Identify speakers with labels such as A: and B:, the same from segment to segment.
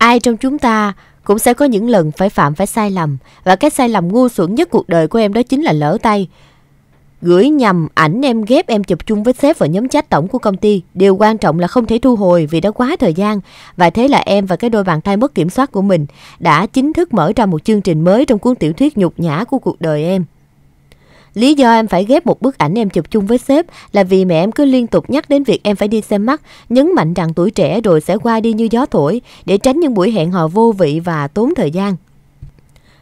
A: Ai trong chúng ta cũng sẽ có những lần phải phạm phải sai lầm và cái sai lầm ngu xuẩn nhất cuộc đời của em đó chính là lỡ tay. Gửi nhầm ảnh em ghép em chụp chung với sếp và nhóm chat tổng của công ty. Điều quan trọng là không thể thu hồi vì đã quá thời gian. Và thế là em và cái đôi bàn tay mất kiểm soát của mình đã chính thức mở ra một chương trình mới trong cuốn tiểu thuyết nhục nhã của cuộc đời em. Lý do em phải ghép một bức ảnh em chụp chung với sếp là vì mẹ em cứ liên tục nhắc đến việc em phải đi xem mắt, nhấn mạnh rằng tuổi trẻ rồi sẽ qua đi như gió thổi để tránh những buổi hẹn hò vô vị và tốn thời gian.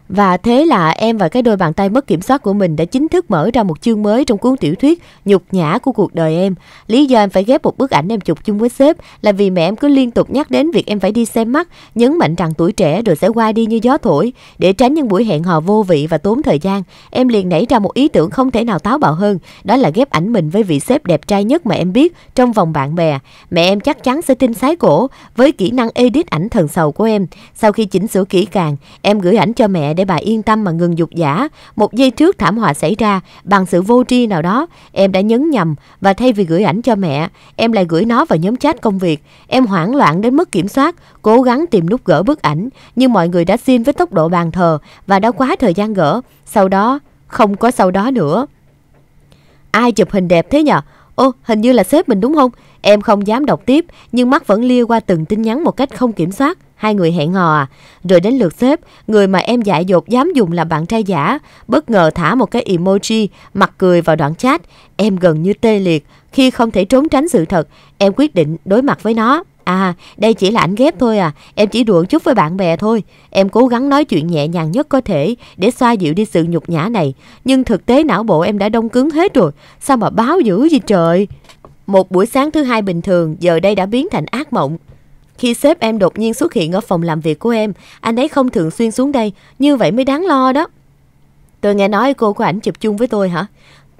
A: Và thế là em và cái đôi bàn tay mất kiểm soát của mình đã chính thức mở ra một chương mới trong cuốn tiểu thuyết Nhục nhã của cuộc đời em. Lý do em phải ghép một bức ảnh em chụp chung với sếp là vì mẹ em cứ liên tục nhắc đến việc em phải đi xem mắt, nhấn mạnh rằng tuổi trẻ rồi sẽ qua đi như gió thổi. Để tránh những buổi hẹn hò vô vị và tốn thời gian, em liền nảy ra một ý tưởng không thể nào táo bạo hơn, đó là ghép ảnh mình với vị sếp đẹp trai nhất mà em biết trong vòng bạn bè. Mẹ em chắc chắn sẽ tin sái cổ với kỹ năng edit ảnh thần sầu của em. Sau khi chỉnh sửa kỹ càng, em gửi ảnh cho mẹ để bà yên tâm mà ngừng dục giả. Một giây trước thảm họa xảy ra, bằng sự vô tri nào đó, em đã nhấn nhầm và thay vì gửi ảnh cho mẹ, em lại gửi nó vào nhóm chat công việc. Em hoảng loạn đến mức kiểm soát, cố gắng tìm nút gỡ bức ảnh, nhưng mọi người đã xin với tốc độ bàn thờ và đã quá thời gian gỡ. Sau đó, không có sau đó nữa. Ai chụp hình đẹp thế nhờ? Ô, hình như là sếp mình đúng không? Em không dám đọc tiếp, nhưng mắt vẫn lia qua từng tin nhắn một cách không kiểm soát. Hai người hẹn hò à? Rồi đến lượt sếp, người mà em dại dột dám dùng làm bạn trai giả, bất ngờ thả một cái emoji mặt cười vào đoạn chat. Em gần như tê liệt, khi không thể trốn tránh sự thật, em quyết định đối mặt với nó. À, đây chỉ là ảnh ghép thôi à, em chỉ đùa chút với bạn bè thôi. Em cố gắng nói chuyện nhẹ nhàng nhất có thể để xoa dịu đi sự nhục nhã này. Nhưng thực tế não bộ em đã đông cứng hết rồi, sao mà báo dữ gì trời. Một buổi sáng thứ hai bình thường giờ đây đã biến thành ác mộng. Khi sếp em đột nhiên xuất hiện ở phòng làm việc của em, anh ấy không thường xuyên xuống đây, như vậy mới đáng lo đó. Tôi nghe nói cô có ảnh chụp chung với tôi hả?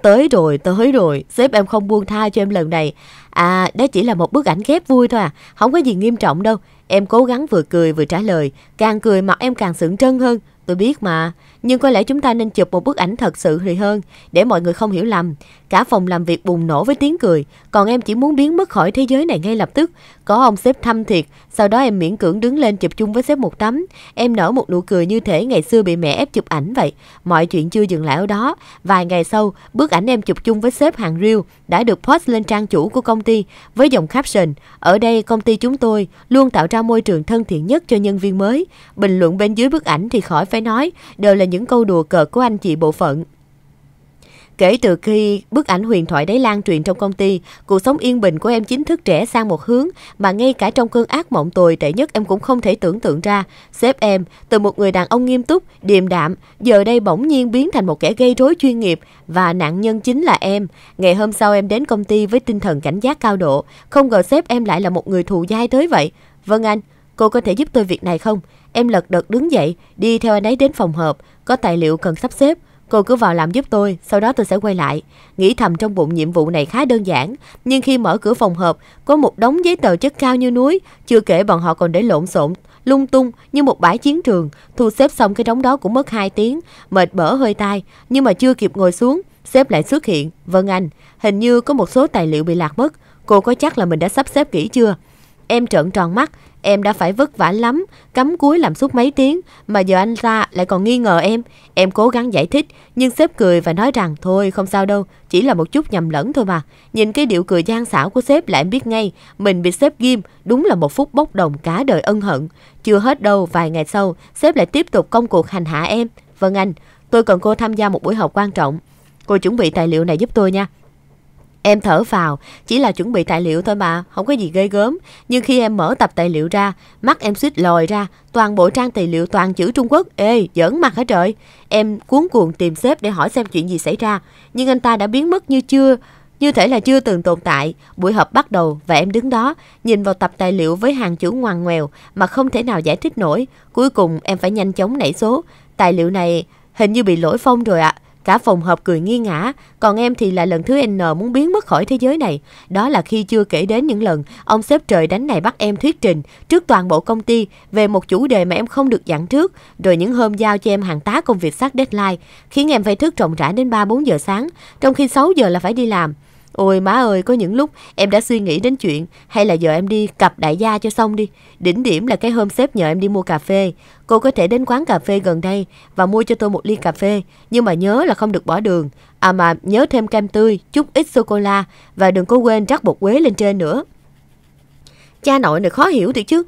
A: Tới rồi, tới rồi, sếp em không buông tha cho em lần này. À, đó chỉ là một bức ảnh ghép vui thôi à, không có gì nghiêm trọng đâu. Em cố gắng vừa cười vừa trả lời, càng cười mặt em càng sững trân hơn. Tôi biết mà, nhưng có lẽ chúng ta nên chụp một bức ảnh thật sự thì hơn, để mọi người không hiểu lầm. Cả phòng làm việc bùng nổ với tiếng cười, còn em chỉ muốn biến mất khỏi thế giới này ngay lập tức. Có ông sếp thăm thiệt, sau đó em miễn cưỡng đứng lên chụp chung với sếp một tấm. Em nở một nụ cười như thể ngày xưa bị mẹ ép chụp ảnh vậy. Mọi chuyện chưa dừng lại ở đó. Vài ngày sau, bức ảnh em chụp chung với sếp hàng riêu đã được post lên trang chủ của công ty với dòng caption Ở đây công ty chúng tôi luôn tạo ra môi trường thân thiện nhất cho nhân viên mới. Bình luận bên dưới bức ảnh thì khỏi phải nói, đều là những câu đùa cợt của anh chị bộ phận. Kể từ khi bức ảnh huyền thoại đấy lan truyền trong công ty, cuộc sống yên bình của em chính thức trẻ sang một hướng mà ngay cả trong cơn ác mộng tồi tệ nhất em cũng không thể tưởng tượng ra. Sếp em, từ một người đàn ông nghiêm túc, điềm đạm, giờ đây bỗng nhiên biến thành một kẻ gây rối chuyên nghiệp và nạn nhân chính là em. Ngày hôm sau em đến công ty với tinh thần cảnh giác cao độ, không ngờ sếp em lại là một người thù dai tới vậy. Vâng anh, cô có thể giúp tôi việc này không? Em lật đật đứng dậy, đi theo anh ấy đến phòng họp, có tài liệu cần sắp xếp. Cô cứ vào làm giúp tôi, sau đó tôi sẽ quay lại. Nghĩ thầm trong bụng nhiệm vụ này khá đơn giản, nhưng khi mở cửa phòng hợp có một đống giấy tờ chất cao như núi, chưa kể bọn họ còn để lộn xộn, lung tung như một bãi chiến trường. Thu xếp xong cái đống đó cũng mất 2 tiếng, mệt bở hơi tai, nhưng mà chưa kịp ngồi xuống, sếp lại xuất hiện. vân anh, hình như có một số tài liệu bị lạc mất, cô có chắc là mình đã sắp xếp kỹ chưa? Em trợn tròn mắt, em đã phải vất vả lắm, cắm cúi làm suốt mấy tiếng, mà giờ anh ta lại còn nghi ngờ em. Em cố gắng giải thích, nhưng sếp cười và nói rằng thôi không sao đâu, chỉ là một chút nhầm lẫn thôi mà. Nhìn cái điệu cười gian xảo của sếp lại em biết ngay, mình bị sếp ghim, đúng là một phút bốc đồng cả đời ân hận. Chưa hết đâu, vài ngày sau, sếp lại tiếp tục công cuộc hành hạ em. Vâng anh, tôi cần cô tham gia một buổi họp quan trọng. Cô chuẩn bị tài liệu này giúp tôi nha. Em thở vào, chỉ là chuẩn bị tài liệu thôi mà, không có gì gây gớm. Nhưng khi em mở tập tài liệu ra, mắt em suýt lòi ra, toàn bộ trang tài liệu toàn chữ Trung Quốc. Ê, giỡn mặt hả trời? Em cuốn cuồng tìm sếp để hỏi xem chuyện gì xảy ra. Nhưng anh ta đã biến mất như chưa, như thể là chưa từng tồn tại. Buổi họp bắt đầu và em đứng đó, nhìn vào tập tài liệu với hàng chữ ngoằn ngoèo mà không thể nào giải thích nổi. Cuối cùng em phải nhanh chóng nảy số. Tài liệu này hình như bị lỗi phong rồi ạ. À. Cả phòng họp cười nghi ngã, còn em thì là lần thứ N muốn biến mất khỏi thế giới này. Đó là khi chưa kể đến những lần ông sếp trời đánh này bắt em thuyết trình trước toàn bộ công ty về một chủ đề mà em không được dặn trước, rồi những hôm giao cho em hàng tá công việc sát deadline, khiến em phải thức rộng rãi đến 3-4 giờ sáng, trong khi 6 giờ là phải đi làm. Ôi má ơi, có những lúc em đã suy nghĩ đến chuyện hay là giờ em đi cặp đại gia cho xong đi. Đỉnh điểm là cái hôm sếp nhờ em đi mua cà phê. Cô có thể đến quán cà phê gần đây và mua cho tôi một ly cà phê. Nhưng mà nhớ là không được bỏ đường. À mà nhớ thêm kem tươi, chút ít sô-cô-la và đừng có quên rắc bột quế lên trên nữa. Cha nội này khó hiểu thiệt chứ.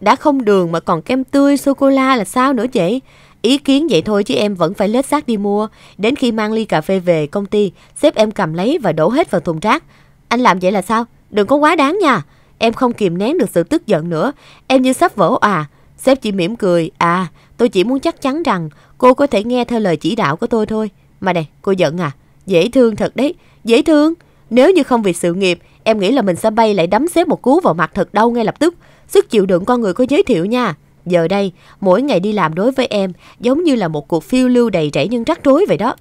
A: Đã không đường mà còn kem tươi, sô-cô-la là sao nữa vậy? Ý kiến vậy thôi chứ em vẫn phải lết xác đi mua. Đến khi mang ly cà phê về công ty, sếp em cầm lấy và đổ hết vào thùng rác. Anh làm vậy là sao? Đừng có quá đáng nha. Em không kìm nén được sự tức giận nữa. Em như sắp vỡ à. Sếp chỉ mỉm cười. À, tôi chỉ muốn chắc chắn rằng cô có thể nghe theo lời chỉ đạo của tôi thôi. Mà này, cô giận à? Dễ thương thật đấy. Dễ thương. Nếu như không vì sự nghiệp, em nghĩ là mình sẽ bay lại đấm sếp một cú vào mặt thật đau ngay lập tức. Sức chịu đựng con người có giới thiệu nha. Giờ đây, mỗi ngày đi làm đối với em giống như là một cuộc phiêu lưu đầy rẫy những rắc rối vậy đó.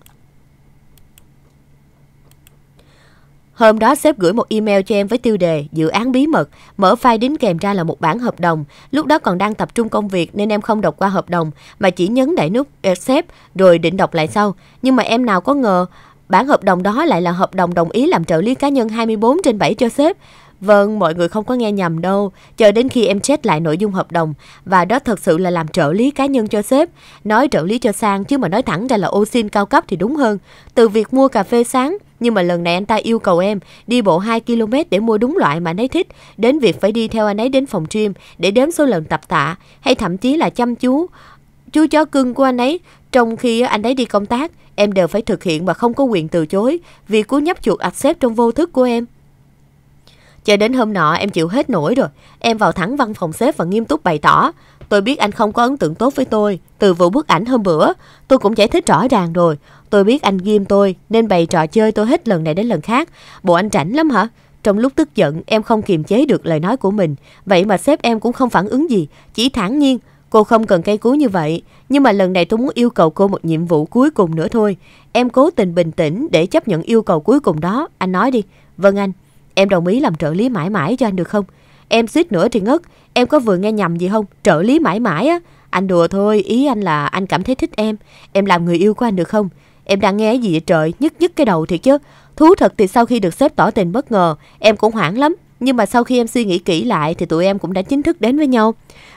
A: Hôm đó sếp gửi một email cho em với tiêu đề dự án bí mật, mở file đính kèm ra là một bản hợp đồng. Lúc đó còn đang tập trung công việc nên em không đọc qua hợp đồng mà chỉ nhấn đẩy nút accept ờ, rồi định đọc lại sau. Nhưng mà em nào có ngờ bản hợp đồng đó lại là hợp đồng đồng ý làm trợ lý cá nhân 24 trên 7 cho sếp. Vâng, mọi người không có nghe nhầm đâu. Chờ đến khi em chết lại nội dung hợp đồng và đó thật sự là làm trợ lý cá nhân cho sếp. Nói trợ lý cho sang chứ mà nói thẳng ra là ô xin cao cấp thì đúng hơn. Từ việc mua cà phê sáng nhưng mà lần này anh ta yêu cầu em đi bộ 2 km để mua đúng loại mà anh ấy thích, đến việc phải đi theo anh ấy đến phòng gym để đếm số lần tập tạ hay thậm chí là chăm chú chú chó cưng của anh ấy trong khi anh ấy đi công tác, em đều phải thực hiện mà không có quyền từ chối vì cú nhấp chuột ạch xếp trong vô thức của em. Cho đến hôm nọ em chịu hết nổi rồi. Em vào thẳng văn phòng sếp và nghiêm túc bày tỏ. Tôi biết anh không có ấn tượng tốt với tôi. Từ vụ bức ảnh hôm bữa, tôi cũng giải thích rõ ràng rồi. Tôi biết anh ghim tôi nên bày trò chơi tôi hết lần này đến lần khác. Bộ anh rảnh lắm hả? Trong lúc tức giận, em không kiềm chế được lời nói của mình. Vậy mà sếp em cũng không phản ứng gì, chỉ thản nhiên. Cô không cần cây cú như vậy, nhưng mà lần này tôi muốn yêu cầu cô một nhiệm vụ cuối cùng nữa thôi. Em cố tình bình tĩnh để chấp nhận yêu cầu cuối cùng đó. Anh nói đi. Vâng anh. Em đồng ý làm trợ lý mãi mãi cho anh được không? Em suýt nữa thì ngất, em có vừa nghe nhầm gì không? Trợ lý mãi mãi á. Anh đùa thôi, ý anh là anh cảm thấy thích em. Em làm người yêu của anh được không? Em đang nghe gì vậy trời, nhức nhức cái đầu thiệt chứ. Thú thật thì sau khi được sếp tỏ tình bất ngờ, em cũng hoảng lắm. Nhưng mà sau khi em suy nghĩ kỹ lại thì tụi em cũng đã chính thức đến với nhau.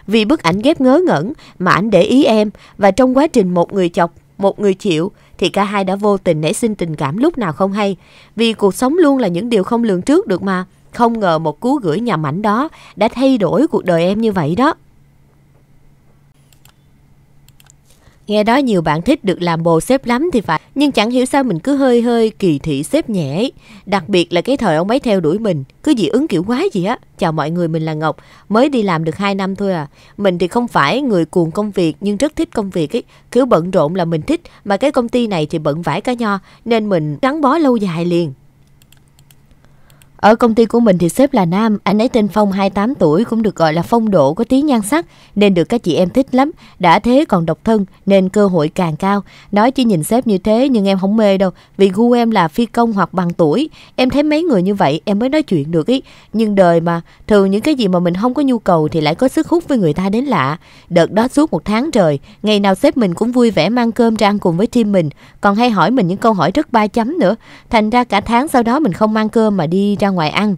A: Vì bức ảnh ghép ngớ ngẩn mà anh để ý em và trong quá trình một người chọc một người chịu thì cả hai đã vô tình nảy sinh tình cảm lúc nào không hay. Vì cuộc sống luôn là những điều không lường trước được mà. Không ngờ một cú gửi nhà mảnh đó đã thay đổi cuộc đời em như vậy đó. Nghe đó nhiều bạn thích được làm bồ xếp lắm thì phải Nhưng chẳng hiểu sao mình cứ hơi hơi kỳ thị xếp nhẹ Đặc biệt là cái thời ông ấy theo đuổi mình Cứ dị ứng kiểu quá gì á Chào mọi người mình là Ngọc Mới đi làm được 2 năm thôi à Mình thì không phải người cuồng công việc Nhưng rất thích công việc ấy Kiểu bận rộn là mình thích Mà cái công ty này thì bận vải cả nho Nên mình gắn bó lâu dài liền ở công ty của mình thì sếp là nam, anh ấy tên Phong 28 tuổi cũng được gọi là phong độ có tí nhan sắc nên được các chị em thích lắm. Đã thế còn độc thân nên cơ hội càng cao. Nói chứ nhìn sếp như thế nhưng em không mê đâu vì gu em là phi công hoặc bằng tuổi. Em thấy mấy người như vậy em mới nói chuyện được ý. Nhưng đời mà thường những cái gì mà mình không có nhu cầu thì lại có sức hút với người ta đến lạ. Đợt đó suốt một tháng trời, ngày nào sếp mình cũng vui vẻ mang cơm ra ăn cùng với team mình. Còn hay hỏi mình những câu hỏi rất ba chấm nữa. Thành ra cả tháng sau đó mình không mang cơm mà đi ra ra ngoài ăn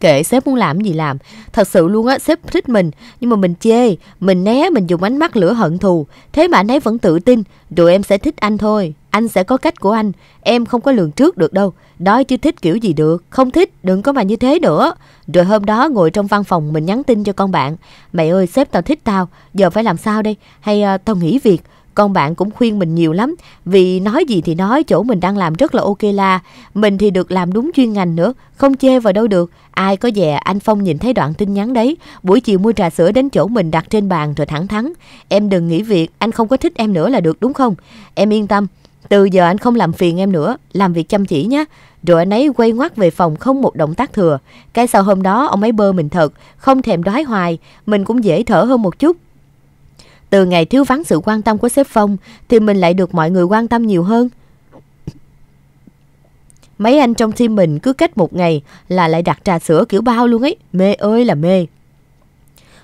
A: kệ sếp muốn làm gì làm thật sự luôn á sếp thích mình nhưng mà mình chê mình né mình dùng ánh mắt lửa hận thù thế mà anh ấy vẫn tự tin rồi em sẽ thích anh thôi anh sẽ có cách của anh em không có lường trước được đâu đó chứ thích kiểu gì được không thích đừng có mà như thế nữa rồi hôm đó ngồi trong văn phòng mình nhắn tin cho con bạn mày ơi sếp tao thích tao giờ phải làm sao đây hay à, tao nghỉ việc con bạn cũng khuyên mình nhiều lắm, vì nói gì thì nói, chỗ mình đang làm rất là ok la. Mình thì được làm đúng chuyên ngành nữa, không chê vào đâu được. Ai có dè anh Phong nhìn thấy đoạn tin nhắn đấy, buổi chiều mua trà sữa đến chỗ mình đặt trên bàn rồi thẳng thắn. Em đừng nghỉ việc, anh không có thích em nữa là được đúng không? Em yên tâm, từ giờ anh không làm phiền em nữa, làm việc chăm chỉ nhé. Rồi anh ấy quay ngoắt về phòng không một động tác thừa. Cái sau hôm đó ông ấy bơ mình thật, không thèm đói hoài, mình cũng dễ thở hơn một chút. Từ ngày thiếu vắng sự quan tâm của sếp Phong thì mình lại được mọi người quan tâm nhiều hơn. Mấy anh trong team mình cứ cách một ngày là lại đặt trà sữa kiểu bao luôn ấy. Mê ơi là mê.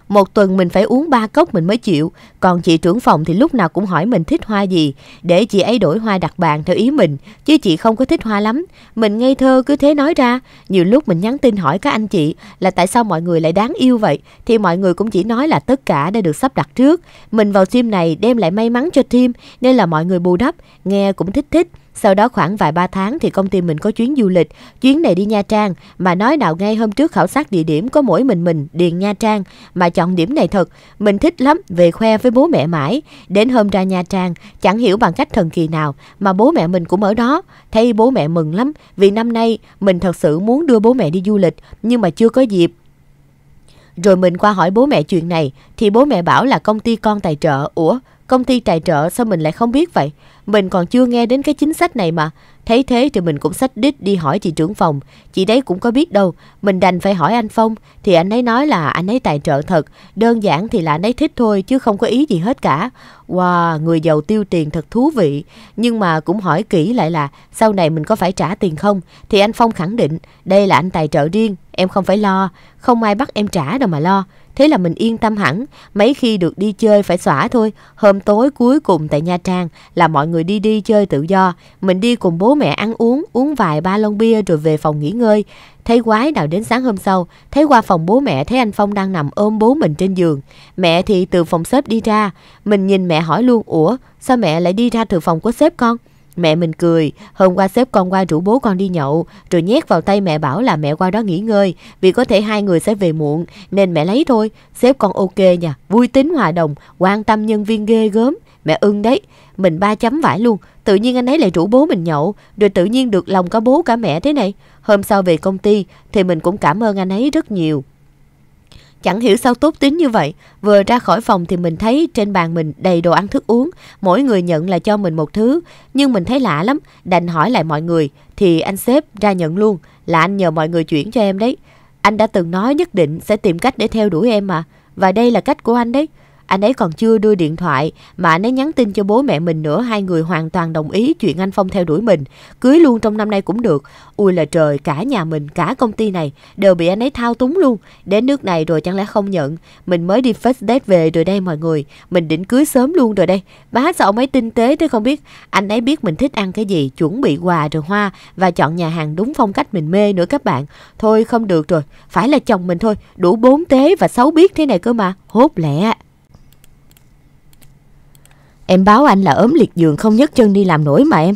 A: Một tuần mình phải uống ba cốc mình mới chịu. Còn chị trưởng phòng thì lúc nào cũng hỏi mình thích hoa gì, để chị ấy đổi hoa đặt bàn theo ý mình, chứ chị không có thích hoa lắm. Mình ngây thơ cứ thế nói ra. Nhiều lúc mình nhắn tin hỏi các anh chị là tại sao mọi người lại đáng yêu vậy, thì mọi người cũng chỉ nói là tất cả đã được sắp đặt trước. Mình vào team này đem lại may mắn cho team, nên là mọi người bù đắp, nghe cũng thích thích. Sau đó khoảng vài ba tháng thì công ty mình có chuyến du lịch, chuyến này đi Nha Trang mà nói nào ngay hôm trước khảo sát địa điểm có mỗi mình mình điền Nha Trang mà chọn điểm này thật, mình thích lắm, về khoe với bố mẹ mãi. Đến hôm ra Nha Trang, chẳng hiểu bằng cách thần kỳ nào mà bố mẹ mình cũng ở đó, thấy bố mẹ mừng lắm vì năm nay mình thật sự muốn đưa bố mẹ đi du lịch nhưng mà chưa có dịp rồi mình qua hỏi bố mẹ chuyện này thì bố mẹ bảo là công ty con tài trợ. Ủa, Công ty tài trợ sao mình lại không biết vậy? Mình còn chưa nghe đến cái chính sách này mà. Thấy thế thì mình cũng xách đít đi hỏi chị trưởng phòng. Chị đấy cũng có biết đâu. Mình đành phải hỏi anh Phong. Thì anh ấy nói là anh ấy tài trợ thật. Đơn giản thì là anh ấy thích thôi chứ không có ý gì hết cả. Wow, người giàu tiêu tiền thật thú vị. Nhưng mà cũng hỏi kỹ lại là sau này mình có phải trả tiền không? Thì anh Phong khẳng định đây là anh tài trợ riêng. Em không phải lo. Không ai bắt em trả đâu mà lo. Thế là mình yên tâm hẳn, mấy khi được đi chơi phải xỏa thôi. Hôm tối cuối cùng tại Nha Trang là mọi người đi đi chơi tự do. Mình đi cùng bố mẹ ăn uống, uống vài ba lon bia rồi về phòng nghỉ ngơi. Thấy quái nào đến sáng hôm sau, thấy qua phòng bố mẹ thấy anh Phong đang nằm ôm bố mình trên giường. Mẹ thì từ phòng sếp đi ra, mình nhìn mẹ hỏi luôn, ủa sao mẹ lại đi ra từ phòng của sếp con? Mẹ mình cười, hôm qua xếp con qua rủ bố con đi nhậu, rồi nhét vào tay mẹ bảo là mẹ qua đó nghỉ ngơi, vì có thể hai người sẽ về muộn, nên mẹ lấy thôi. Xếp con ok nha, vui tính hòa đồng, quan tâm nhân viên ghê gớm. Mẹ ưng đấy, mình ba chấm vải luôn, tự nhiên anh ấy lại rủ bố mình nhậu, rồi tự nhiên được lòng cả bố cả mẹ thế này. Hôm sau về công ty thì mình cũng cảm ơn anh ấy rất nhiều. Chẳng hiểu sao tốt tính như vậy. Vừa ra khỏi phòng thì mình thấy trên bàn mình đầy đồ ăn thức uống. Mỗi người nhận là cho mình một thứ. Nhưng mình thấy lạ lắm. Đành hỏi lại mọi người. Thì anh sếp ra nhận luôn. Là anh nhờ mọi người chuyển cho em đấy. Anh đã từng nói nhất định sẽ tìm cách để theo đuổi em mà. Và đây là cách của anh đấy. Anh ấy còn chưa đưa điện thoại mà anh ấy nhắn tin cho bố mẹ mình nữa hai người hoàn toàn đồng ý chuyện anh Phong theo đuổi mình. Cưới luôn trong năm nay cũng được. Ui là trời, cả nhà mình, cả công ty này đều bị anh ấy thao túng luôn. Đến nước này rồi chẳng lẽ không nhận. Mình mới đi first date về rồi đây mọi người. Mình định cưới sớm luôn rồi đây. Bá sao ông ấy tinh tế thế không biết. Anh ấy biết mình thích ăn cái gì, chuẩn bị quà rồi hoa và chọn nhà hàng đúng phong cách mình mê nữa các bạn. Thôi không được rồi, phải là chồng mình thôi. Đủ bốn tế và xấu biết thế này cơ mà. Hốt lẹ. Em báo anh là ốm liệt giường không nhấc chân đi làm nổi mà em.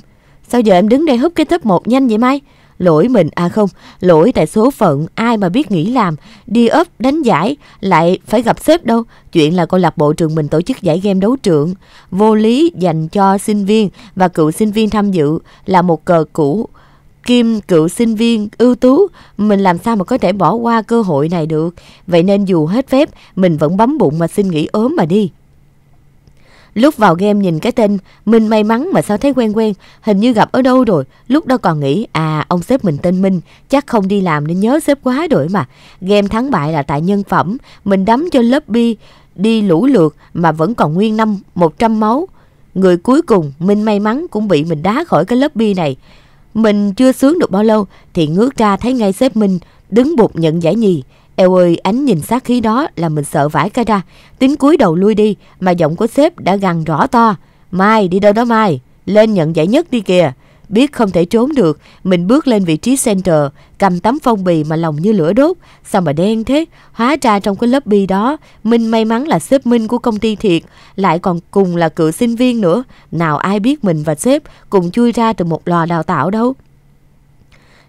A: Sao giờ em đứng đây húp cái thớp một nhanh vậy Mai? Lỗi mình, à không, lỗi tại số phận, ai mà biết nghỉ làm, đi ốp đánh giải, lại phải gặp sếp đâu. Chuyện là câu lạc bộ trường mình tổ chức giải game đấu trưởng vô lý dành cho sinh viên và cựu sinh viên tham dự là một cờ cũ. Kim cựu sinh viên ưu tú, mình làm sao mà có thể bỏ qua cơ hội này được. Vậy nên dù hết phép, mình vẫn bấm bụng mà xin nghỉ ốm mà đi. Lúc vào game nhìn cái tên, mình may mắn mà sao thấy quen quen, hình như gặp ở đâu rồi. Lúc đó còn nghĩ, à ông sếp mình tên Minh, chắc không đi làm nên nhớ sếp quá đổi mà. Game thắng bại là tại nhân phẩm, mình đấm cho lớp bi, đi lũ lượt mà vẫn còn nguyên năm 100 máu. Người cuối cùng, Minh may mắn cũng bị mình đá khỏi cái lớp bi này. Mình chưa sướng được bao lâu thì ngước ra thấy ngay sếp Minh đứng bụt nhận giải nhì. Eo ơi, ánh nhìn sát khí đó là mình sợ vãi cái ra. Tính cúi đầu lui đi, mà giọng của sếp đã gằn rõ to. Mai, đi đâu đó Mai? Lên nhận giải nhất đi kìa. Biết không thể trốn được, mình bước lên vị trí center, cầm tấm phong bì mà lòng như lửa đốt. Sao mà đen thế? Hóa ra trong cái lớp bi đó, mình may mắn là sếp Minh của công ty thiệt, lại còn cùng là cựu sinh viên nữa. Nào ai biết mình và sếp cùng chui ra từ một lò đào tạo đâu.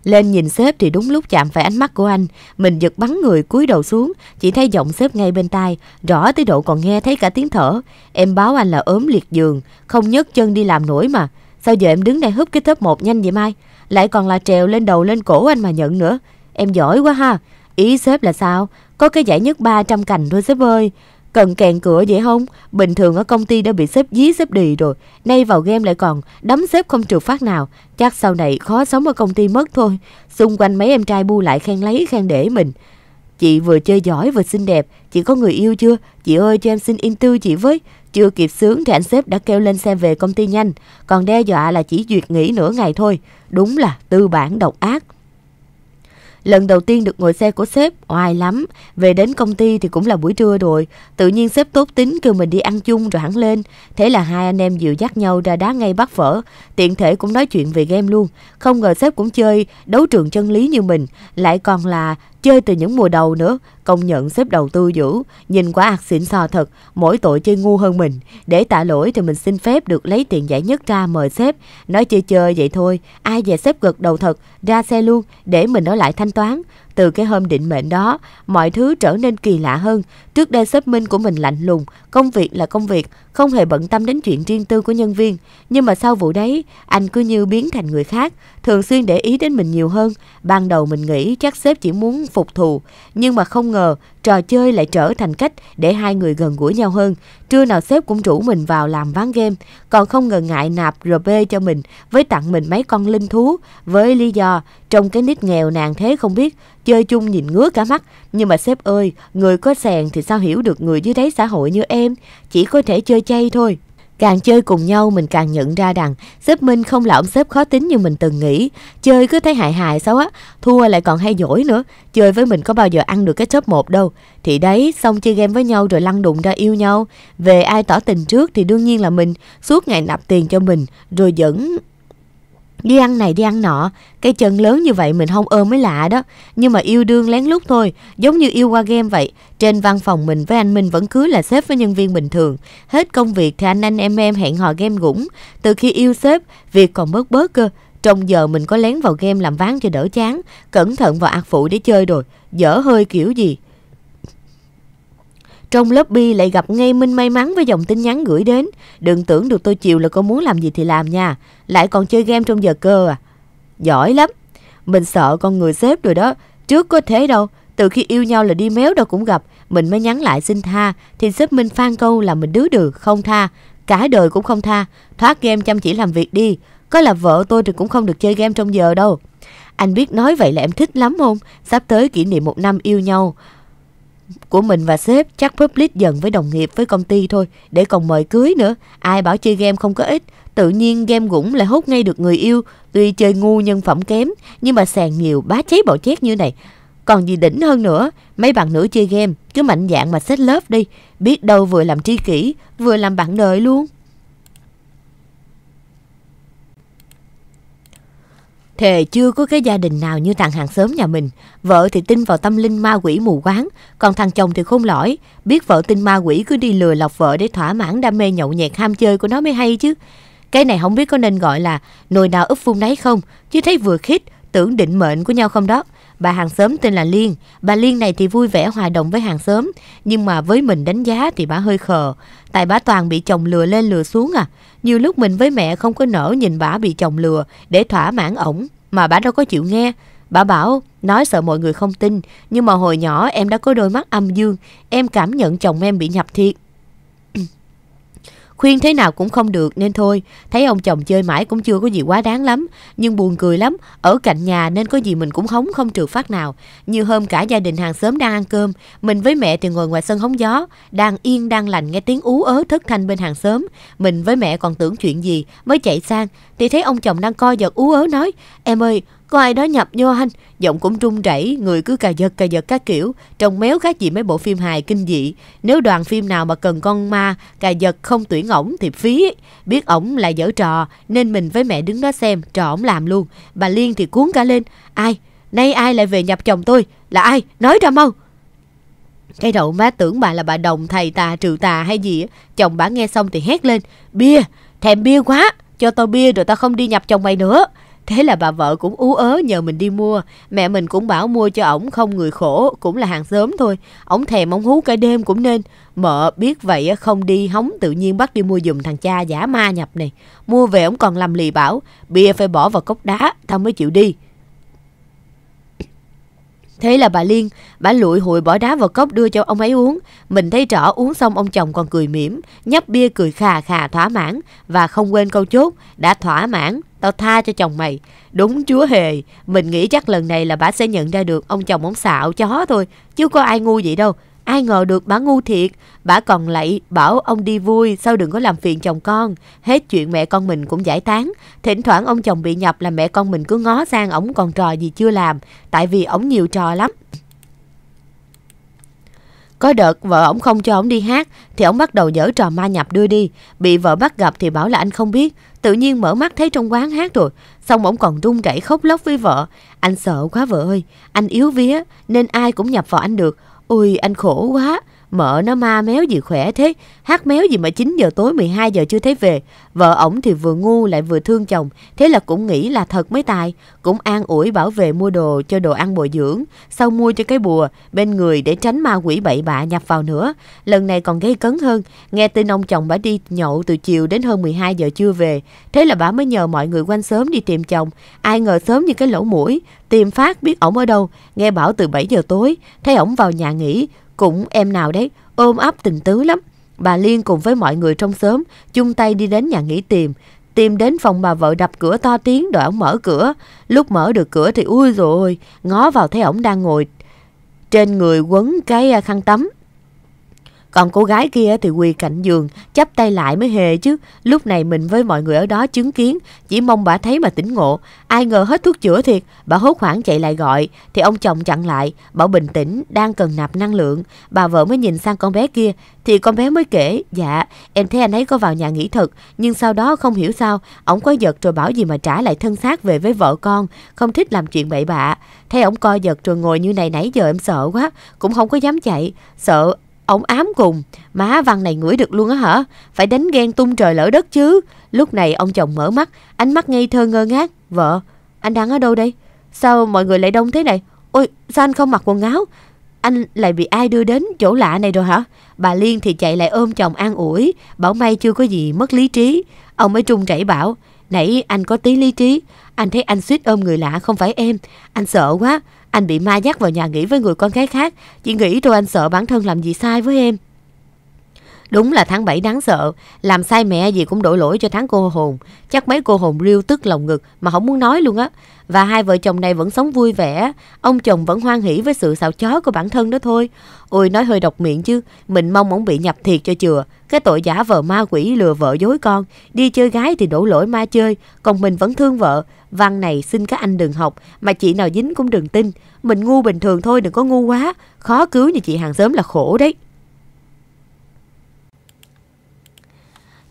A: Lên nhìn sếp thì đúng lúc chạm phải ánh mắt của anh, mình giật bắn người cúi đầu xuống, chỉ thấy giọng sếp ngay bên tai, rõ tới độ còn nghe thấy cả tiếng thở. Em báo anh là ốm liệt giường, không nhấc chân đi làm nổi mà. Sao giờ em đứng đây húp cái thớp một nhanh vậy Mai? Lại còn là trèo lên đầu lên cổ anh mà nhận nữa. Em giỏi quá ha. Ý sếp là sao? Có cái giải nhất 300 cành thôi sếp ơi. Cần kèn cửa vậy không? Bình thường ở công ty đã bị xếp dí xếp đì rồi. Nay vào game lại còn đấm xếp không trượt phát nào. Chắc sau này khó sống ở công ty mất thôi. Xung quanh mấy em trai bu lại khen lấy khen để mình. Chị vừa chơi giỏi vừa xinh đẹp. Chị có người yêu chưa? Chị ơi cho em xin in tư chị với. Chưa kịp sướng thì anh sếp đã kêu lên xe về công ty nhanh. Còn đe dọa là chỉ duyệt nghỉ nửa ngày thôi. Đúng là tư bản độc ác. Lần đầu tiên được ngồi xe của sếp, oai lắm. Về đến công ty thì cũng là buổi trưa rồi. Tự nhiên sếp tốt tính kêu mình đi ăn chung rồi hẳn lên. Thế là hai anh em dịu dắt nhau ra đá ngay bắt phở. Tiện thể cũng nói chuyện về game luôn. Không ngờ sếp cũng chơi đấu trường chân lý như mình. Lại còn là chơi từ những mùa đầu nữa. Công nhận xếp đầu tư dữ, nhìn quá ạc xỉn sò thật, mỗi tội chơi ngu hơn mình. Để tạ lỗi thì mình xin phép được lấy tiền giải nhất ra mời xếp. Nói chơi chơi vậy thôi, ai về xếp gật đầu thật, ra xe luôn, để mình ở lại thanh toán. Từ cái hôm định mệnh đó, mọi thứ trở nên kỳ lạ hơn. Trước đây sếp Minh của mình lạnh lùng, công việc là công việc, không hề bận tâm đến chuyện riêng tư của nhân viên. Nhưng mà sau vụ đấy, anh cứ như biến thành người khác, thường xuyên để ý đến mình nhiều hơn. Ban đầu mình nghĩ chắc sếp chỉ muốn phục thù, nhưng mà không ngờ trò chơi lại trở thành cách để hai người gần gũi nhau hơn. Trưa nào sếp cũng rủ mình vào làm ván game, còn không ngần ngại nạp rb cho mình với tặng mình mấy con linh thú với lý do trong cái nít nghèo nàng thế không biết, chơi chung nhìn ngứa cả mắt. Nhưng mà sếp ơi, người có sàn thì sao hiểu được người dưới đáy xã hội như em, chỉ có thể chơi chay thôi. Càng chơi cùng nhau mình càng nhận ra rằng sếp Minh không là ông sếp khó tính như mình từng nghĩ. Chơi cứ thấy hại hại sao á, thua lại còn hay dỗi nữa. Chơi với mình có bao giờ ăn được cái chớp một đâu. Thì đấy, xong chơi game với nhau rồi lăn đụng ra yêu nhau. Về ai tỏ tình trước thì đương nhiên là mình, suốt ngày nạp tiền cho mình, rồi dẫn đi ăn này đi ăn nọ cây chân lớn như vậy mình không ôm mới lạ đó nhưng mà yêu đương lén lút thôi giống như yêu qua game vậy trên văn phòng mình với anh minh vẫn cứ là sếp với nhân viên bình thường hết công việc thì anh anh em em hẹn hò game gũng từ khi yêu sếp việc còn bớt bớt cơ trong giờ mình có lén vào game làm ván cho đỡ chán cẩn thận vào ạc phụ để chơi rồi dở hơi kiểu gì trong lớp bi lại gặp ngay Minh may mắn với dòng tin nhắn gửi đến. Đừng tưởng được tôi chiều là cô muốn làm gì thì làm nha. Lại còn chơi game trong giờ cơ à. Giỏi lắm. Mình sợ con người xếp rồi đó. Trước có thế đâu. Từ khi yêu nhau là đi méo đâu cũng gặp. Mình mới nhắn lại xin tha. Thì xếp Minh phan câu là mình đứa được không tha. Cả đời cũng không tha. Thoát game chăm chỉ làm việc đi. Có là vợ tôi thì cũng không được chơi game trong giờ đâu. Anh biết nói vậy là em thích lắm không? Sắp tới kỷ niệm một năm yêu nhau của mình và sếp chắc public dần với đồng nghiệp với công ty thôi để còn mời cưới nữa ai bảo chơi game không có ích tự nhiên game gũng lại hút ngay được người yêu tuy chơi ngu nhân phẩm kém nhưng mà sàn nhiều bá cháy bọ chét như này còn gì đỉnh hơn nữa mấy bạn nữ chơi game cứ mạnh dạn mà xếp lớp đi biết đâu vừa làm tri kỷ vừa làm bạn đời luôn Thề chưa có cái gia đình nào như thằng hàng xóm nhà mình. Vợ thì tin vào tâm linh ma quỷ mù quáng, còn thằng chồng thì khôn lõi. Biết vợ tin ma quỷ cứ đi lừa lọc vợ để thỏa mãn đam mê nhậu nhẹt ham chơi của nó mới hay chứ. Cái này không biết có nên gọi là nồi nào úp phun nấy không, chứ thấy vừa khít, tưởng định mệnh của nhau không đó. Bà hàng xóm tên là Liên. Bà Liên này thì vui vẻ hòa đồng với hàng xóm, nhưng mà với mình đánh giá thì bà hơi khờ. Tại bà toàn bị chồng lừa lên lừa xuống à. Nhiều lúc mình với mẹ không có nở nhìn bà bị chồng lừa để thỏa mãn ổng, mà bà đâu có chịu nghe. Bà bảo, nói sợ mọi người không tin, nhưng mà hồi nhỏ em đã có đôi mắt âm dương, em cảm nhận chồng em bị nhập thiệt. Khuyên thế nào cũng không được nên thôi, thấy ông chồng chơi mãi cũng chưa có gì quá đáng lắm, nhưng buồn cười lắm, ở cạnh nhà nên có gì mình cũng hóng không trừ phát nào. Như hôm cả gia đình hàng xóm đang ăn cơm, mình với mẹ thì ngồi ngoài sân hóng gió, đang yên đang lành nghe tiếng ú ớ thất thanh bên hàng xóm. Mình với mẹ còn tưởng chuyện gì, mới chạy sang thì thấy ông chồng đang co giật ú ớ nói: "Em ơi, có ai đó nhập vô anh, giọng cũng run rẩy, người cứ cà giật cà giật các kiểu, trông méo khác gì mấy bộ phim hài kinh dị. Nếu đoàn phim nào mà cần con ma cà giật không tuyển ổng thì phí. Ấy. Biết ổng là dở trò nên mình với mẹ đứng đó xem, trò ổng làm luôn. Bà Liên thì cuốn cả lên, ai? Nay ai lại về nhập chồng tôi? Là ai? Nói ra mau. Cái đầu má tưởng bà là bà đồng thầy tà trừ tà hay gì á. Chồng bà nghe xong thì hét lên. Bia, thèm bia quá, cho tao bia rồi tao không đi nhập chồng mày nữa. Thế là bà vợ cũng ú ớ nhờ mình đi mua. Mẹ mình cũng bảo mua cho ổng không người khổ, cũng là hàng sớm thôi. Ổng thèm ổng hú cả đêm cũng nên. Mợ biết vậy không đi hóng tự nhiên bắt đi mua giùm thằng cha giả ma nhập này. Mua về ổng còn làm lì bảo, bia phải bỏ vào cốc đá, tao mới chịu đi. Thế là bà Liên, bà lụi hụi bỏ đá vào cốc đưa cho ông ấy uống. Mình thấy rõ uống xong ông chồng còn cười mỉm, nhấp bia cười khà khà thỏa mãn và không quên câu chốt, đã thỏa mãn Tao tha cho chồng mày Đúng chúa hề Mình nghĩ chắc lần này là bà sẽ nhận ra được Ông chồng ông xạo chó thôi Chứ có ai ngu vậy đâu Ai ngờ được bà ngu thiệt Bà còn lại bảo ông đi vui Sao đừng có làm phiền chồng con Hết chuyện mẹ con mình cũng giải tán Thỉnh thoảng ông chồng bị nhập là mẹ con mình cứ ngó sang Ổng còn trò gì chưa làm Tại vì ổng nhiều trò lắm có đợt vợ ổng không cho ổng đi hát thì ổng bắt đầu dở trò ma nhập đưa đi. Bị vợ bắt gặp thì bảo là anh không biết. Tự nhiên mở mắt thấy trong quán hát rồi Xong ổng còn run rẩy khóc lóc với vợ Anh sợ quá vợ ơi Anh yếu vía Nên ai cũng nhập vào anh được Ôi anh khổ quá Mợ nó ma méo gì khỏe thế, hát méo gì mà 9 giờ tối 12 giờ chưa thấy về. Vợ ổng thì vừa ngu lại vừa thương chồng, thế là cũng nghĩ là thật mới tài. Cũng an ủi bảo về mua đồ cho đồ ăn bồi dưỡng, sau mua cho cái bùa bên người để tránh ma quỷ bậy bạ nhập vào nữa. Lần này còn gây cấn hơn, nghe tin ông chồng bà đi nhậu từ chiều đến hơn 12 giờ chưa về. Thế là bà mới nhờ mọi người quanh sớm đi tìm chồng, ai ngờ sớm như cái lỗ mũi, tìm phát biết ổng ở đâu, nghe bảo từ 7 giờ tối, thấy ổng vào nhà nghỉ, cũng em nào đấy, ôm ấp tình tứ lắm. Bà Liên cùng với mọi người trong xóm, chung tay đi đến nhà nghỉ tìm. Tìm đến phòng bà vợ đập cửa to tiếng đợi ổng mở cửa. Lúc mở được cửa thì ui rồi, ngó vào thấy ổng đang ngồi trên người quấn cái à, khăn tắm. Còn cô gái kia thì quỳ cạnh giường, chắp tay lại mới hề chứ. Lúc này mình với mọi người ở đó chứng kiến, chỉ mong bà thấy mà tỉnh ngộ. Ai ngờ hết thuốc chữa thiệt, bà hốt hoảng chạy lại gọi. Thì ông chồng chặn lại, bảo bình tĩnh, đang cần nạp năng lượng. Bà vợ mới nhìn sang con bé kia, thì con bé mới kể, dạ, em thấy anh ấy có vào nhà nghỉ thật, nhưng sau đó không hiểu sao, ổng có giật rồi bảo gì mà trả lại thân xác về với vợ con, không thích làm chuyện bậy bạ. Thấy ổng co giật rồi ngồi như này nãy giờ em sợ quá, cũng không có dám chạy, sợ ổng ám cùng, má văn này ngửi được luôn á hả? Phải đánh ghen tung trời lỡ đất chứ. Lúc này ông chồng mở mắt, ánh mắt ngây thơ ngơ ngác. Vợ, anh đang ở đâu đây? Sao mọi người lại đông thế này? Ôi, sao anh không mặc quần áo? Anh lại bị ai đưa đến chỗ lạ này rồi hả? Bà Liên thì chạy lại ôm chồng an ủi, bảo may chưa có gì mất lý trí. Ông ấy trung chảy bảo, nãy anh có tí lý trí, anh thấy anh suýt ôm người lạ không phải em, anh sợ quá, anh bị ma dắt vào nhà nghỉ với người con gái khác, chỉ nghĩ rồi anh sợ bản thân làm gì sai với em. Đúng là tháng 7 đáng sợ, làm sai mẹ gì cũng đổ lỗi cho tháng cô hồn. Chắc mấy cô hồn riêu tức lòng ngực mà không muốn nói luôn á. Và hai vợ chồng này vẫn sống vui vẻ, ông chồng vẫn hoan hỷ với sự xạo chó của bản thân đó thôi. Ôi nói hơi độc miệng chứ, mình mong ông bị nhập thiệt cho chừa. Cái tội giả vợ ma quỷ lừa vợ dối con, đi chơi gái thì đổ lỗi ma chơi, còn mình vẫn thương vợ. Văn này xin các anh đừng học, mà chị nào dính cũng đừng tin. Mình ngu bình thường thôi đừng có ngu quá, khó cứu như chị hàng xóm là khổ đấy.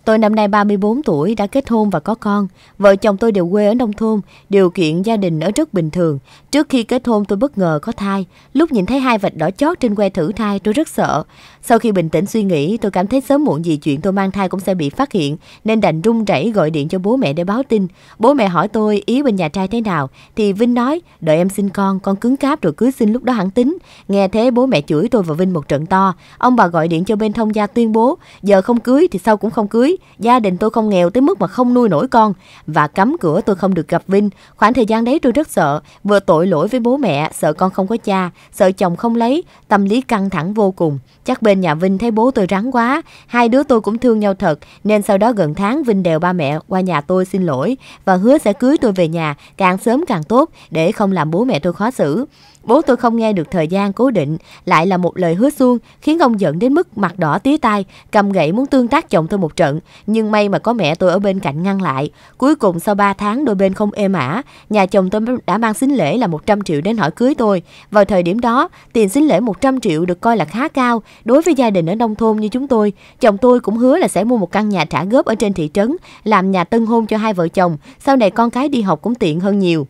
A: Tôi năm nay 34 tuổi, đã kết hôn và có con. Vợ chồng tôi đều quê ở nông thôn, điều kiện gia đình ở rất bình thường. Trước khi kết hôn tôi bất ngờ có thai. Lúc nhìn thấy hai vạch đỏ chót trên que thử thai tôi rất sợ. Sau khi bình tĩnh suy nghĩ, tôi cảm thấy sớm muộn gì chuyện tôi mang thai cũng sẽ bị phát hiện, nên đành run rẩy gọi điện cho bố mẹ để báo tin. Bố mẹ hỏi tôi ý bên nhà trai thế nào, thì Vinh nói đợi em sinh con, con cứng cáp rồi cưới sinh lúc đó hẳn tính. Nghe thế bố mẹ chửi tôi và Vinh một trận to. Ông bà gọi điện cho bên thông gia tuyên bố giờ không cưới thì sau cũng không cưới gia đình tôi không nghèo tới mức mà không nuôi nổi con và cấm cửa tôi không được gặp Vinh. Khoảng thời gian đấy tôi rất sợ, vừa tội lỗi với bố mẹ, sợ con không có cha, sợ chồng không lấy, tâm lý căng thẳng vô cùng. Chắc bên nhà Vinh thấy bố tôi rắn quá, hai đứa tôi cũng thương nhau thật nên sau đó gần tháng Vinh đều ba mẹ qua nhà tôi xin lỗi và hứa sẽ cưới tôi về nhà càng sớm càng tốt để không làm bố mẹ tôi khó xử. Bố tôi không nghe được thời gian cố định, lại là một lời hứa suông khiến ông giận đến mức mặt đỏ tía tai, cầm gậy muốn tương tác chồng tôi một trận, nhưng may mà có mẹ tôi ở bên cạnh ngăn lại. Cuối cùng sau 3 tháng đôi bên không êm ả, nhà chồng tôi đã mang xính lễ là 100 triệu đến hỏi cưới tôi. Vào thời điểm đó, tiền xính lễ 100 triệu được coi là khá cao đối với gia đình ở nông thôn như chúng tôi. Chồng tôi cũng hứa là sẽ mua một căn nhà trả góp ở trên thị trấn, làm nhà tân hôn cho hai vợ chồng, sau này con cái đi học cũng tiện hơn nhiều.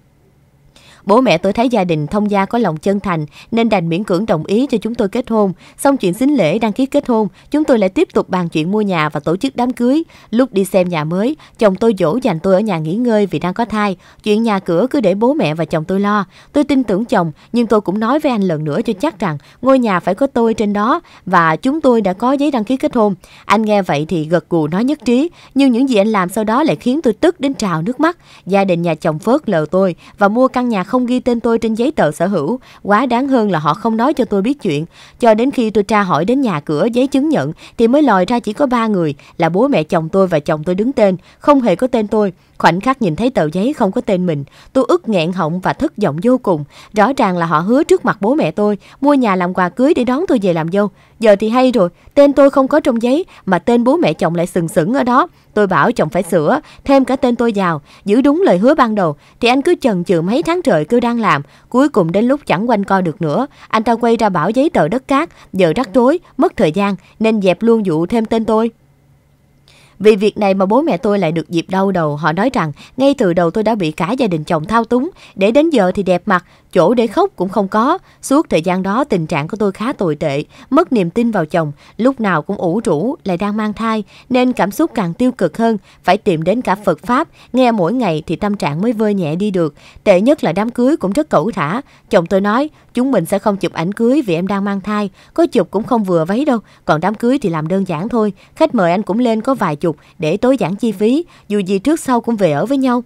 A: Bố mẹ tôi thấy gia đình thông gia có lòng chân thành nên đành miễn cưỡng đồng ý cho chúng tôi kết hôn. Xong chuyện xính lễ đăng ký kết hôn, chúng tôi lại tiếp tục bàn chuyện mua nhà và tổ chức đám cưới. Lúc đi xem nhà mới, chồng tôi dỗ dành tôi ở nhà nghỉ ngơi vì đang có thai. Chuyện nhà cửa cứ để bố mẹ và chồng tôi lo. Tôi tin tưởng chồng nhưng tôi cũng nói với anh lần nữa cho chắc rằng ngôi nhà phải có tôi trên đó và chúng tôi đã có giấy đăng ký kết hôn. Anh nghe vậy thì gật gù nói nhất trí, nhưng những gì anh làm sau đó lại khiến tôi tức đến trào nước mắt. Gia đình nhà chồng phớt lờ tôi và mua căn nhà không ghi tên tôi trên giấy tờ sở hữu. Quá đáng hơn là họ không nói cho tôi biết chuyện. Cho đến khi tôi tra hỏi đến nhà cửa giấy chứng nhận thì mới lòi ra chỉ có ba người là bố mẹ chồng tôi và chồng tôi đứng tên, không hề có tên tôi. Khoảnh khắc nhìn thấy tờ giấy không có tên mình, tôi ức nghẹn họng và thất vọng vô cùng. Rõ ràng là họ hứa trước mặt bố mẹ tôi mua nhà làm quà cưới để đón tôi về làm dâu. Giờ thì hay rồi, tên tôi không có trong giấy mà tên bố mẹ chồng lại sừng sững ở đó. Tôi bảo chồng phải sửa, thêm cả tên tôi vào, giữ đúng lời hứa ban đầu. Thì anh cứ chần chừ mấy tháng trời kêu đang làm, cuối cùng đến lúc chẳng quanh co được nữa. Anh ta quay ra bảo giấy tờ đất cát, giờ rắc rối, mất thời gian nên dẹp luôn vụ thêm tên tôi. Vì việc này mà bố mẹ tôi lại được dịp đau đầu, họ nói rằng ngay từ đầu tôi đã bị cả gia đình chồng thao túng, để đến giờ thì đẹp mặt, chỗ để khóc cũng không có. Suốt thời gian đó tình trạng của tôi khá tồi tệ, mất niềm tin vào chồng, lúc nào cũng ủ rũ, lại đang mang thai, nên cảm xúc càng tiêu cực hơn, phải tìm đến cả Phật Pháp, nghe mỗi ngày thì tâm trạng mới vơi nhẹ đi được. Tệ nhất là đám cưới cũng rất cẩu thả. Chồng tôi nói, chúng mình sẽ không chụp ảnh cưới vì em đang mang thai, có chụp cũng không vừa váy đâu, còn đám cưới thì làm đơn giản thôi, khách mời anh cũng lên có vài chục để tối giản chi phí, dù gì trước sau cũng về ở với nhau.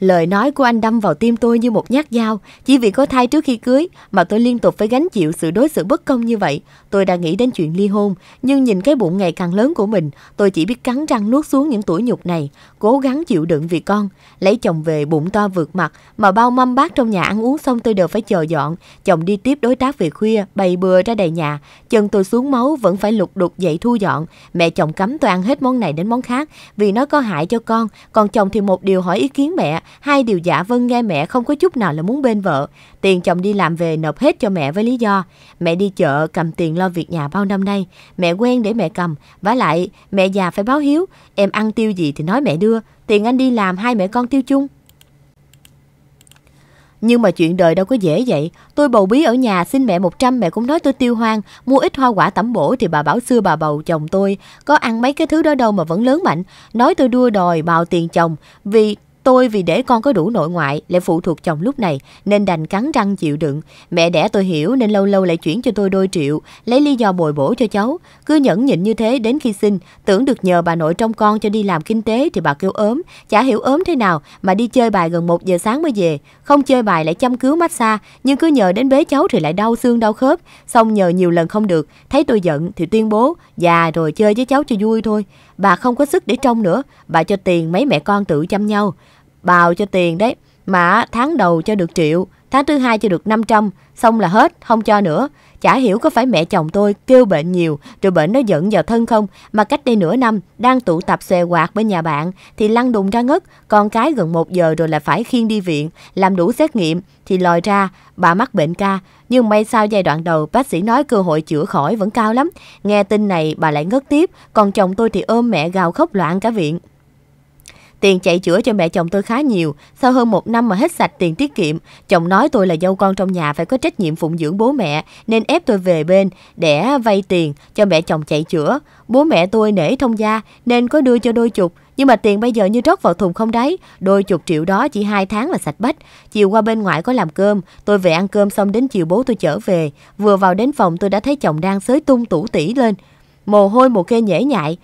A: Lời nói của anh đâm vào tim tôi như một nhát dao. Chỉ vì có thai trước khi cưới mà tôi liên tục phải gánh chịu sự đối xử bất công như vậy. Tôi đã nghĩ đến chuyện ly hôn, nhưng nhìn cái bụng ngày càng lớn của mình, tôi chỉ biết cắn răng nuốt xuống những tuổi nhục này, cố gắng chịu đựng vì con. Lấy chồng về bụng to vượt mặt, mà bao mâm bát trong nhà ăn uống xong tôi đều phải chờ dọn. Chồng đi tiếp đối tác về khuya, bày bừa ra đầy nhà. Chân tôi xuống máu vẫn phải lục đục dậy thu dọn. Mẹ chồng cấm tôi ăn hết món này đến món khác vì nó có hại cho con. Còn chồng thì một điều hỏi ý kiến mẹ hai điều giả vâng nghe mẹ không có chút nào là muốn bên vợ. Tiền chồng đi làm về nộp hết cho mẹ với lý do. Mẹ đi chợ cầm tiền lo việc nhà bao năm nay. Mẹ quen để mẹ cầm. vả lại, mẹ già phải báo hiếu. Em ăn tiêu gì thì nói mẹ đưa. Tiền anh đi làm hai mẹ con tiêu chung. Nhưng mà chuyện đời đâu có dễ vậy. Tôi bầu bí ở nhà xin mẹ 100 mẹ cũng nói tôi tiêu hoang. Mua ít hoa quả tẩm bổ thì bà bảo xưa bà bầu chồng tôi. Có ăn mấy cái thứ đó đâu mà vẫn lớn mạnh. Nói tôi đua đòi bào tiền chồng. Vì Tôi vì để con có đủ nội ngoại lại phụ thuộc chồng lúc này nên đành cắn răng chịu đựng. Mẹ đẻ tôi hiểu nên lâu lâu lại chuyển cho tôi đôi triệu, lấy lý do bồi bổ cho cháu. Cứ nhẫn nhịn như thế đến khi sinh, tưởng được nhờ bà nội trong con cho đi làm kinh tế thì bà kêu ốm. Chả hiểu ốm thế nào mà đi chơi bài gần 1 giờ sáng mới về. Không chơi bài lại chăm cứu massage, nhưng cứ nhờ đến bế cháu thì lại đau xương đau khớp. Xong nhờ nhiều lần không được, thấy tôi giận thì tuyên bố, già rồi chơi với cháu cho vui thôi. Bà không có sức để trông nữa, bà cho tiền mấy mẹ con tự chăm nhau bào cho tiền đấy. Mà tháng đầu cho được triệu, tháng thứ hai cho được 500, xong là hết, không cho nữa. Chả hiểu có phải mẹ chồng tôi kêu bệnh nhiều, rồi bệnh nó dẫn vào thân không, mà cách đây nửa năm, đang tụ tập xòe quạt bên nhà bạn, thì lăn đùng ra ngất, con cái gần một giờ rồi là phải khiêng đi viện, làm đủ xét nghiệm, thì lòi ra, bà mắc bệnh ca. Nhưng may sao giai đoạn đầu, bác sĩ nói cơ hội chữa khỏi vẫn cao lắm. Nghe tin này, bà lại ngất tiếp, còn chồng tôi thì ôm mẹ gào khóc loạn cả viện. Tiền chạy chữa cho mẹ chồng tôi khá nhiều, sau hơn một năm mà hết sạch tiền tiết kiệm, chồng nói tôi là dâu con trong nhà phải có trách nhiệm phụng dưỡng bố mẹ, nên ép tôi về bên để vay tiền cho mẹ chồng chạy chữa. Bố mẹ tôi nể thông gia nên có đưa cho đôi chục, nhưng mà tiền bây giờ như rót vào thùng không đáy, đôi chục triệu đó chỉ hai tháng là sạch bách. Chiều qua bên ngoại có làm cơm, tôi về ăn cơm xong đến chiều bố tôi trở về. Vừa vào đến phòng tôi đã thấy chồng đang xới tung tủ tỷ lên. Mồ hôi một kê nhễ nhại,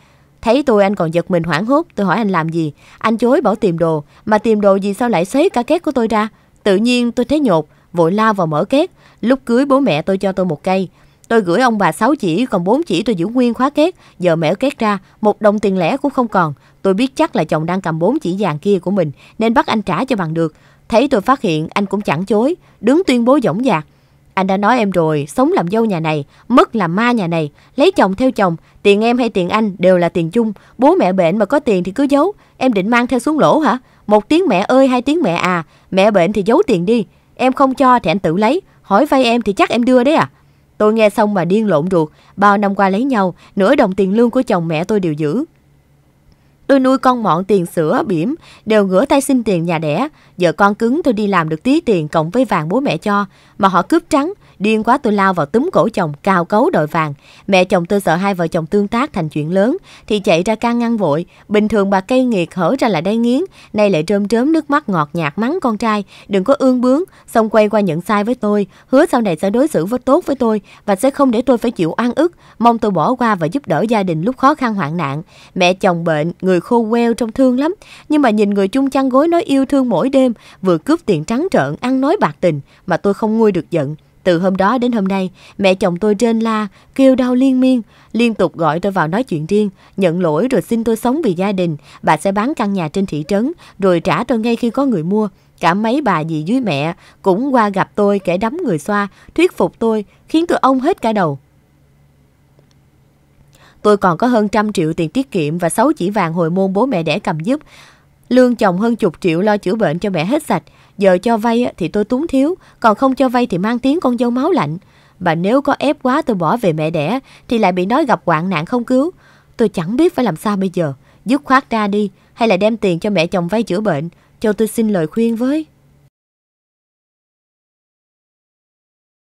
A: Thấy tôi anh còn giật mình hoảng hốt, tôi hỏi anh làm gì. Anh chối bảo tìm đồ, mà tìm đồ gì sao lại xấy cả két của tôi ra. Tự nhiên tôi thấy nhột, vội lao vào mở két. Lúc cưới bố mẹ tôi cho tôi một cây. Tôi gửi ông bà 6 chỉ, còn 4 chỉ tôi giữ nguyên khóa két. Giờ mẻ két ra, một đồng tiền lẻ cũng không còn. Tôi biết chắc là chồng đang cầm 4 chỉ vàng kia của mình, nên bắt anh trả cho bằng được. Thấy tôi phát hiện, anh cũng chẳng chối, đứng tuyên bố dõng dạc. Anh đã nói em rồi, sống làm dâu nhà này, mất làm ma nhà này, lấy chồng theo chồng, tiền em hay tiền anh đều là tiền chung, bố mẹ bệnh mà có tiền thì cứ giấu, em định mang theo xuống lỗ hả? Một tiếng mẹ ơi, hai tiếng mẹ à, mẹ bệnh thì giấu tiền đi, em không cho thì anh tự lấy, hỏi vay em thì chắc em đưa đấy à? Tôi nghe xong mà điên lộn ruột, bao năm qua lấy nhau, nửa đồng tiền lương của chồng mẹ tôi đều giữ, Tôi nuôi con mọn tiền sữa, bỉm, đều ngửa tay xin tiền nhà đẻ. Vợ con cứng tôi đi làm được tí tiền cộng với vàng bố mẹ cho, mà họ cướp trắng, Điên quá tôi lao vào túm cổ chồng, cào cấu đội vàng. Mẹ chồng tôi sợ hai vợ chồng tương tác thành chuyện lớn, thì chạy ra can ngăn vội. Bình thường bà cây nghiệt hở ra là đay nghiến, nay lại trơm trớm nước mắt ngọt nhạt mắng con trai. Đừng có ương bướng, xong quay qua nhận sai với tôi. Hứa sau này sẽ đối xử với tốt với tôi và sẽ không để tôi phải chịu oan ức. Mong tôi bỏ qua và giúp đỡ gia đình lúc khó khăn hoạn nạn. Mẹ chồng bệnh, người khô queo trong thương lắm. Nhưng mà nhìn người chung chăn gối nói yêu thương mỗi đêm, vừa cướp tiền trắng trợn, ăn nói bạc tình mà tôi không nguôi được giận. Từ hôm đó đến hôm nay, mẹ chồng tôi trên la, kêu đau liên miên, liên tục gọi tôi vào nói chuyện riêng, nhận lỗi rồi xin tôi sống vì gia đình, bà sẽ bán căn nhà trên thị trấn, rồi trả tôi ngay khi có người mua. Cả mấy bà dì dưới mẹ cũng qua gặp tôi kẻ đấm người xoa, thuyết phục tôi, khiến tôi ông hết cả đầu. Tôi còn có hơn trăm triệu tiền tiết kiệm và sáu chỉ vàng hồi môn bố mẹ đẻ cầm giúp. Lương chồng hơn chục triệu lo chữa bệnh cho mẹ hết sạch. Giờ cho vay thì tôi túng thiếu, còn không cho vay thì mang tiếng con dâu máu lạnh. Và nếu có ép quá tôi bỏ về mẹ đẻ thì lại bị nói gặp hoạn nạn không cứu. Tôi chẳng biết phải làm sao bây giờ. Dứt khoát ra đi hay là đem tiền cho mẹ chồng vay chữa bệnh. Cho tôi xin lời khuyên với.